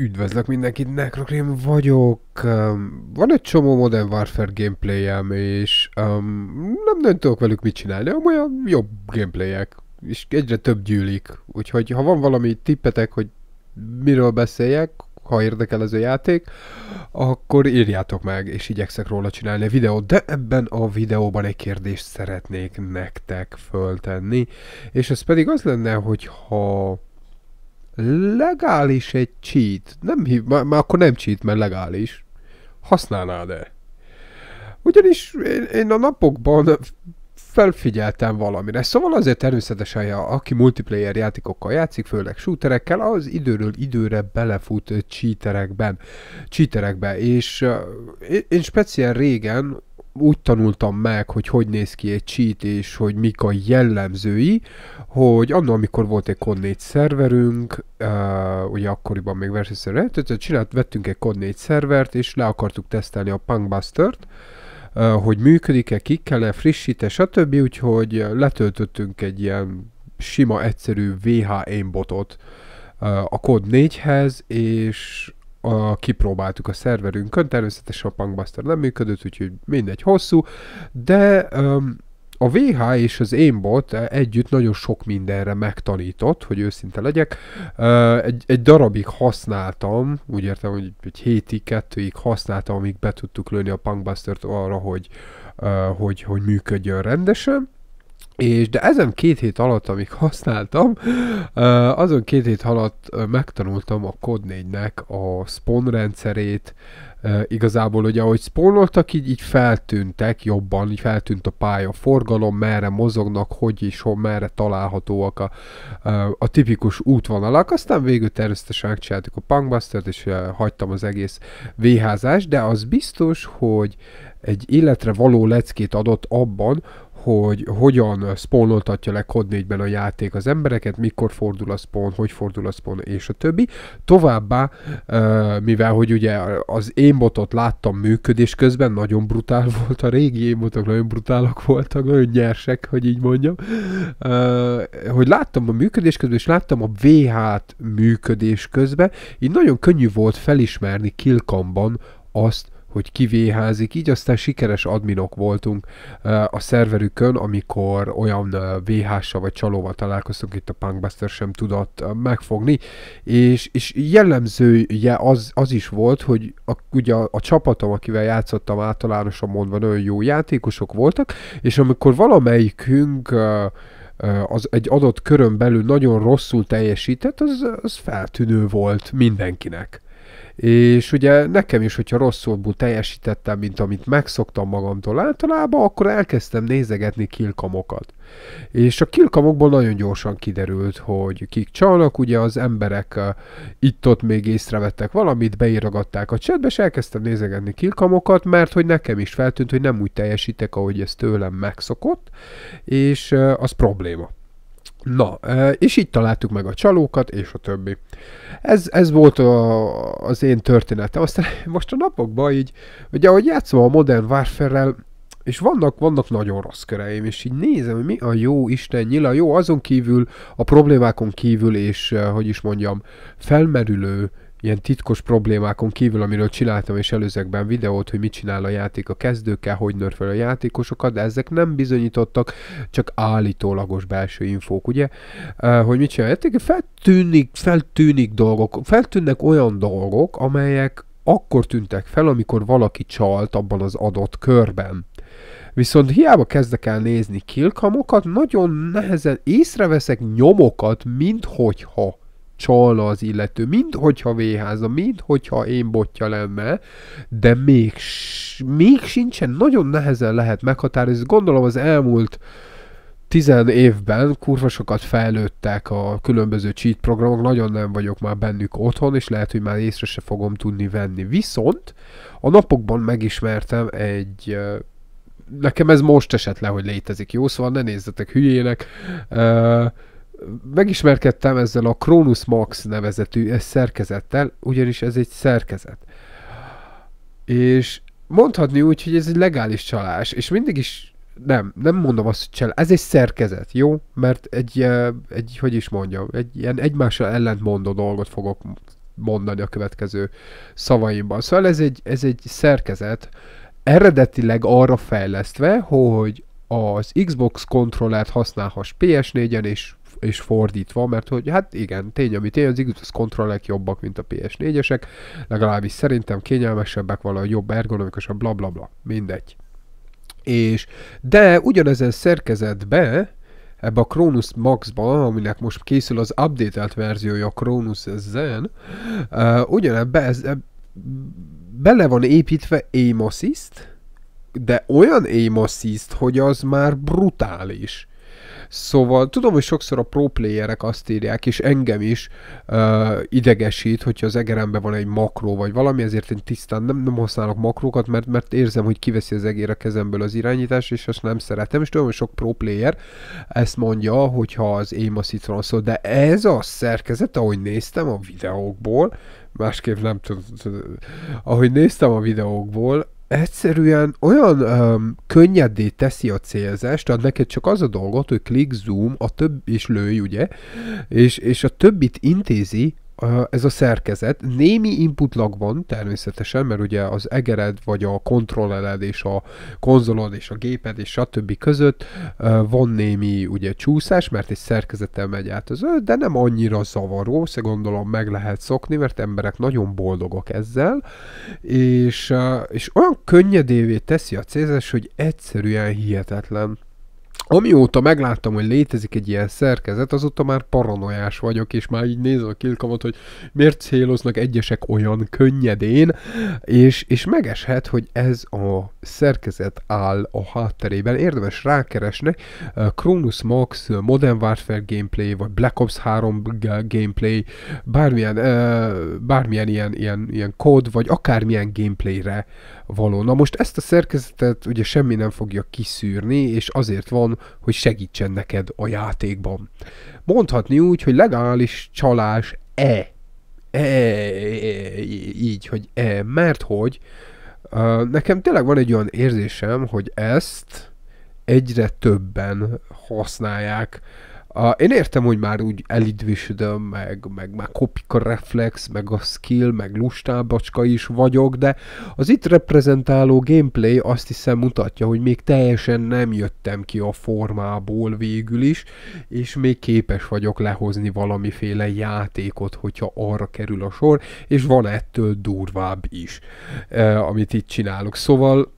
Üdvözlök mindenkit, Necrocrim vagyok. Um, van egy csomó Modern Warfare gameplay és um, nem, nem tudok velük mit csinálni, olyan jobb gameplayek, és egyre több gyűlik. Úgyhogy ha van valami tippetek, hogy miről beszéljek, ha érdekel ez a játék, akkor írjátok meg, és igyekszek róla csinálni a videót, de ebben a videóban egy kérdést szeretnék nektek föltenni, és ez pedig az lenne, hogy ha legális egy cheat. Nem hív, már, már akkor nem cheat, mert legális. Használnád-e? Ugyanis én, én a napokban felfigyeltem valamire. Szóval azért természetesen, ja, aki multiplayer játékokkal játszik, főleg shooterekkel, az időről időre belefut cheaterekben, cheaterekbe. És uh, én, én speciál régen úgy tanultam meg, hogy hogy néz ki egy cheat, és hogy mik a jellemzői, hogy annak, amikor volt egy Cod 4 szerverünk, uh, ugye akkoriban még versenyszerű lehetett, csinált, vettünk egy Cod 4 szervert, és le akartuk tesztelni a Punkbuster-t, uh, hogy működik-e, ki kell-e, frissít-e, stb. Úgyhogy letöltöttünk egy ilyen sima, egyszerű VH botot uh, a Cod 4-hez, és a, kipróbáltuk a szerverünkön, természetesen a Punkbuster nem működött, úgyhogy mindegy hosszú, de um, a VH és az én bot együtt nagyon sok mindenre megtanított, hogy őszinte legyek. Egy, egy darabig használtam, úgy értem, hogy egy hétig, kettőig használtam, amíg be tudtuk lőni a punkbuster arra, hogy, hogy, hogy működjön rendesen. És de ezen két hét alatt, amíg használtam, azon két hét alatt megtanultam a kod 4-nek a spawn rendszerét, igazából hogy ahogy spawnoltak, így, így feltűntek jobban, így feltűnt a pálya forgalom, merre mozognak, hogy és hol, merre találhatóak a, a tipikus útvonalak, aztán végül természetesen megcsináltuk a Punkbuster-t, és hagytam az egész véházást, de az biztos, hogy egy életre való leckét adott abban, hogy hogyan spawnoltatja le COD 4-ben a játék az embereket, mikor fordul a spawn, hogy fordul a spawn, és a többi. Továbbá, mivel hogy ugye az botot láttam működés közben, nagyon brutál volt a régi botok, nagyon brutálak voltak, nagyon nyersek, hogy így mondjam, hogy láttam a működés közben, és láttam a VH-t működés közben, így nagyon könnyű volt felismerni kilkamban azt, hogy kivéházik, így aztán sikeres adminok voltunk a szerverükön, amikor olyan VH-sa vagy csalóval találkoztunk, itt a Punkbuster sem tudott megfogni, és, és jellemzője az, az is volt, hogy a, ugye a, a csapatom, akivel játszottam általánosan mondva, nagyon jó játékosok voltak, és amikor valamelyikünk az egy adott körön belül nagyon rosszul teljesített, az, az feltűnő volt mindenkinek. És ugye nekem is, hogyha rosszabbul teljesítettem, mint amit megszoktam magamtól általában, akkor elkezdtem nézegetni kilkamokat. És a kilkamokból nagyon gyorsan kiderült, hogy kik csalnak, ugye az emberek eh, itt-ott még észrevettek valamit, beírogatták a csetbe, és elkezdtem nézegetni kilkamokat, mert hogy nekem is feltűnt, hogy nem úgy teljesítek, ahogy ez tőlem megszokott, és eh, az probléma. Na, e, és így találtuk meg a csalókat, és a többi. Ez, ez volt a, az én történetem. Aztán most a napokban így, ugye ahogy játszom a Modern warfare és vannak, vannak nagyon rossz köreim, és így nézem, hogy mi a jó Isten nyila, jó azon kívül, a problémákon kívül, és e, hogy is mondjam, felmerülő ilyen titkos problémákon kívül, amiről csináltam és előzekben videót, hogy mit csinál a játék a kezdőkkel, hogy nör fel a játékosokat, de ezek nem bizonyítottak, csak állítólagos belső infók, ugye? Hogy mit csinál a játék? Feltűnik, feltűnik dolgok, feltűnnek olyan dolgok, amelyek akkor tűntek fel, amikor valaki csalt abban az adott körben. Viszont hiába kezdek el nézni kilkamokat, nagyon nehezen észreveszek nyomokat, minthogyha csalna az illető, mind hogyha véháza, mind hogyha én botja lenne, de még, még sincsen, nagyon nehezen lehet meghatározni. Gondolom az elmúlt tizen évben kurva sokat fejlődtek a különböző cheat programok, nagyon nem vagyok már bennük otthon, és lehet, hogy már észre se fogom tudni venni. Viszont a napokban megismertem egy nekem ez most esett le, hogy létezik, jó? Szóval ne nézzetek hülyének. Uh, megismerkedtem ezzel a Cronus Max nevezetű eh, szerkezettel, ugyanis ez egy szerkezet. És mondhatni úgy, hogy ez egy legális csalás, és mindig is nem, nem mondom azt, hogy csalás. Ez egy szerkezet, jó? Mert egy, eh, egy hogy is mondjam, egy ilyen egymással ellentmondó dolgot fogok mondani a következő szavaimban. Szóval ez egy, ez egy szerkezet, eredetileg arra fejlesztve, hogy az Xbox kontrollert használhass PS4-en és és fordítva, mert hogy hát igen, tény, ami tény, az Xbox kontrollek jobbak, mint a PS4-esek, legalábbis szerintem kényelmesebbek, valahogy jobb ergonomikusabb, bla bla bla, mindegy. És, de ugyanezen szerkezetbe, ebbe a Cronus Max-ba, aminek most készül az updatelt verziója a Cronus Zen, uh, ugyanebbe ez, eb, bele van építve aim assist, de olyan aim assist, hogy az már brutális. Szóval tudom, hogy sokszor a pro playerek azt írják, és engem is uh, idegesít, hogyha az egeremben van egy makró vagy valami, ezért én tisztán nem, nem használok makrókat, mert, mert érzem, hogy kiveszi az egér a kezemből az irányítás, és azt nem szeretem. És tudom, hogy sok pro player ezt mondja, hogyha az én a citron szó, de ez a szerkezet, ahogy néztem a videókból, másképp nem tudom, ahogy néztem a videókból, egyszerűen olyan um, könnyedé teszi a célzást, tehát neked csak az a dolgot, hogy klik, zoom, a több is lőj, ugye, és, és a többit intézi ez a szerkezet némi input van természetesen, mert ugye az egered vagy a kontrolleled és a konzolod és a géped és stb. között van némi ugye csúszás, mert egy szerkezettel megy át az de nem annyira zavaró, se gondolom meg lehet szokni, mert emberek nagyon boldogok ezzel, és, és olyan könnyedévé teszi a CSS, hogy egyszerűen hihetetlen. Amióta megláttam, hogy létezik egy ilyen szerkezet, azóta már paranoiás vagyok, és már így nézem a kilkamot, hogy miért céloznak egyesek olyan könnyedén, és, és megeshet, hogy ez a szerkezet áll a hátterében. Érdemes rákeresni eh, Cronus Max, eh, Modern Warfare gameplay, vagy Black Ops 3 gameplay, bármilyen, eh, bármilyen ilyen, ilyen, ilyen kód, vagy akármilyen gameplayre való. Na most ezt a szerkezetet ugye semmi nem fogja kiszűrni, és azért van, hogy segítsen neked a játékban. Mondhatni úgy, hogy legális csalás e. E, így, hogy e, mert hogy nekem tényleg van egy olyan érzésem, hogy ezt egyre többen használják a, én értem, hogy már úgy elidvisödöm, meg, meg már kopik a reflex, meg a skill, meg lustábacska is vagyok, de az itt reprezentáló gameplay azt hiszem mutatja, hogy még teljesen nem jöttem ki a formából végül is, és még képes vagyok lehozni valamiféle játékot, hogyha arra kerül a sor, és van ettől durvább is, eh, amit itt csinálok. Szóval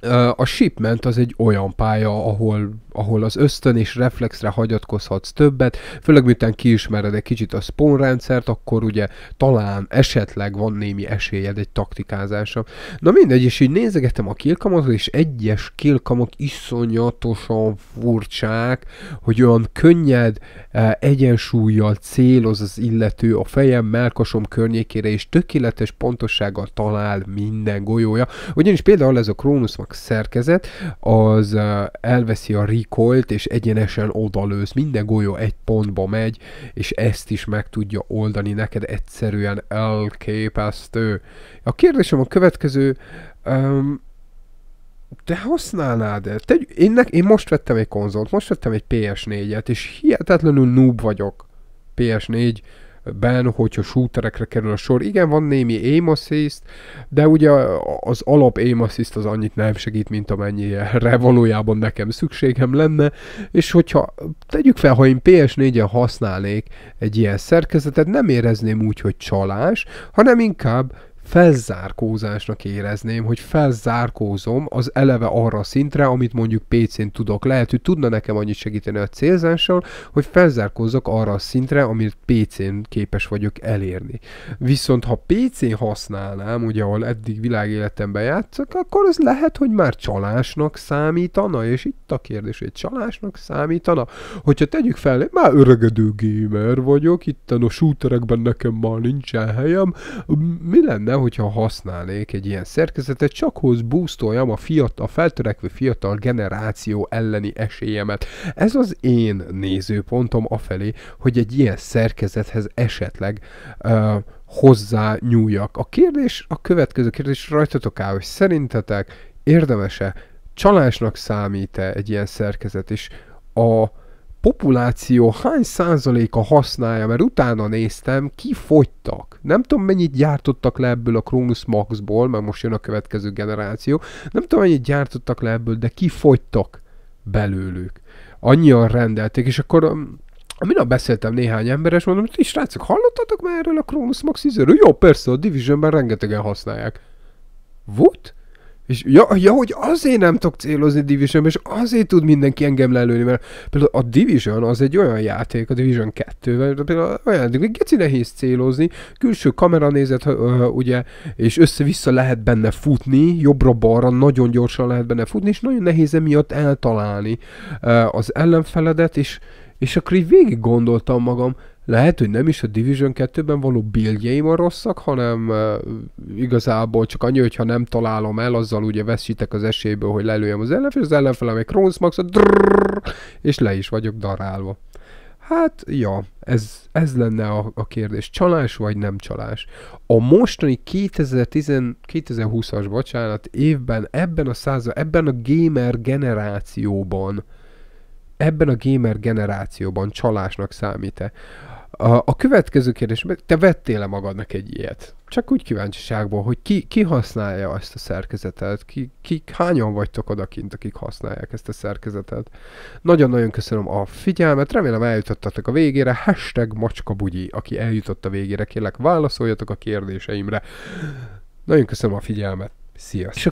e, a shipment az egy olyan pálya, ahol ahol az ösztön és reflexre hagyatkozhatsz többet, főleg miután kiismered egy kicsit a spawn rendszert, akkor ugye talán esetleg van némi esélyed egy taktikázásra. Na mindegy, és így nézegetem a kilkamokat, és egyes kilkamok iszonyatosan furcsák, hogy olyan könnyed e, egyensúlyjal céloz az illető a fejem, melkasom környékére, és tökéletes pontossággal talál minden golyója. Ugyanis például ez a Max szerkezet, az e, elveszi a Rick kolt, és egyenesen odalősz. Minden golyó egy pontba megy, és ezt is meg tudja oldani neked. Egyszerűen elképesztő. A kérdésem a következő, um, te használnád -e? Te, én, ne, én most vettem egy konzolt, most vettem egy PS4-et, és hihetetlenül noob vagyok. PS4, ben, hogyha shooterekre kerül a sor. Igen, van némi aim assist, de ugye az alap aim assist az annyit nem segít, mint amennyire valójában nekem szükségem lenne, és hogyha tegyük fel, ha én PS4-en használnék egy ilyen szerkezetet, nem érezném úgy, hogy csalás, hanem inkább felzárkózásnak érezném, hogy felzárkózom az eleve arra a szintre, amit mondjuk PC-n tudok. Lehet, hogy tudna nekem annyit segíteni a célzással, hogy felzárkózzak arra a szintre, amit PC-n képes vagyok elérni. Viszont ha PC-n használnám, ugye ahol eddig világéletemben játszok, akkor ez lehet, hogy már csalásnak számítana, és itt a kérdés, hogy csalásnak számítana. Hogyha tegyük fel, már öregedő gamer vagyok, itt a shooterekben nekem már nincsen helyem, mi lenne, hogyha használnék egy ilyen szerkezetet, csak hoz boostoljam a, fiatal, a feltörekvő fiatal generáció elleni esélyemet. Ez az én nézőpontom afelé, hogy egy ilyen szerkezethez esetleg uh, hozzá nyúljak. A kérdés, a következő kérdés rajtatok áll, hogy szerintetek érdemese, csalásnak számít-e egy ilyen szerkezet, és a populáció hány százaléka használja, mert utána néztem, kifogytak. Nem tudom, mennyit gyártottak le ebből a Kronus Maxból, mert most jön a következő generáció, nem tudom, mennyit gyártottak le ebből, de kifogytak belőlük. Annyian rendelték, és akkor um, a beszéltem néhány emberes, mondom, hogy srácok, hallottatok már erről a Kronus Max 10 Jó, persze, a Divisionben rengetegen használják. What? És ja, ja, hogy azért nem tudok célozni division és azért tud mindenki engem lelőni, mert például a Division az egy olyan játék, a Division 2-vel, például olyan játék, hogy geci nehéz célozni, külső kamera nézet, ugye, és össze-vissza lehet benne futni, jobbra-balra nagyon gyorsan lehet benne futni, és nagyon nehéz emiatt eltalálni az ellenfeledet, és, és akkor így végig gondoltam magam, lehet, hogy nem is a Division 2-ben való billjeim a rosszak, hanem uh, igazából csak annyi, hogyha nem találom el, azzal ugye veszítek az esélyből, hogy lelőjem az ellenfél, az ellenfelem egy Kronos max és le is vagyok darálva. Hát, ja, ez, ez lenne a, a kérdés. Csalás vagy nem csalás? A mostani 2010, 2020-as, bocsánat, évben, ebben a század, ebben a gamer generációban, ebben a gamer generációban csalásnak számít-e? A, a következő kérdés, te vettél-e magadnak egy ilyet? Csak úgy kíváncsiságból, hogy ki, ki használja ezt a szerkezetet, ki, ki, hányan vagytok odakint, akik használják ezt a szerkezetet. Nagyon-nagyon köszönöm a figyelmet, remélem eljutottatok a végére, hashtag macskabugyi, aki eljutott a végére, kérlek válaszoljatok a kérdéseimre. Nagyon köszönöm a figyelmet, sziasztok!